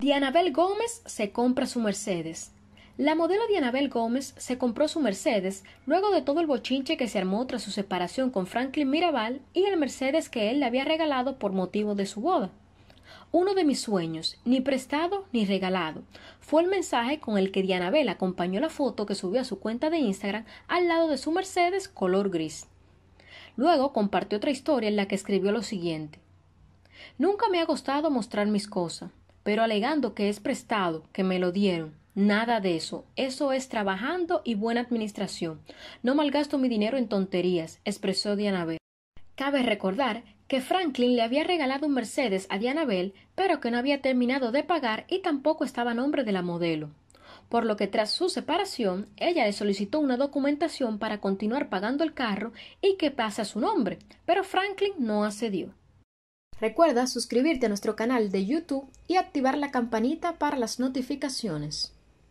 Dianabel Gómez se compra su Mercedes. La modelo Dianabel Gómez se compró su Mercedes luego de todo el bochinche que se armó tras su separación con Franklin Mirabal y el Mercedes que él le había regalado por motivo de su boda. Uno de mis sueños, ni prestado ni regalado, fue el mensaje con el que Dianabel acompañó la foto que subió a su cuenta de Instagram al lado de su Mercedes color gris. Luego compartió otra historia en la que escribió lo siguiente. Nunca me ha gustado mostrar mis cosas pero alegando que es prestado, que me lo dieron. Nada de eso. Eso es trabajando y buena administración. No malgasto mi dinero en tonterías, expresó Dianabel. Cabe recordar que Franklin le había regalado un Mercedes a Dianabel, pero que no había terminado de pagar y tampoco estaba a nombre de la modelo. Por lo que tras su separación, ella le solicitó una documentación para continuar pagando el carro y que pase a su nombre, pero Franklin no accedió. Recuerda suscribirte a nuestro canal de YouTube y activar la campanita para las notificaciones.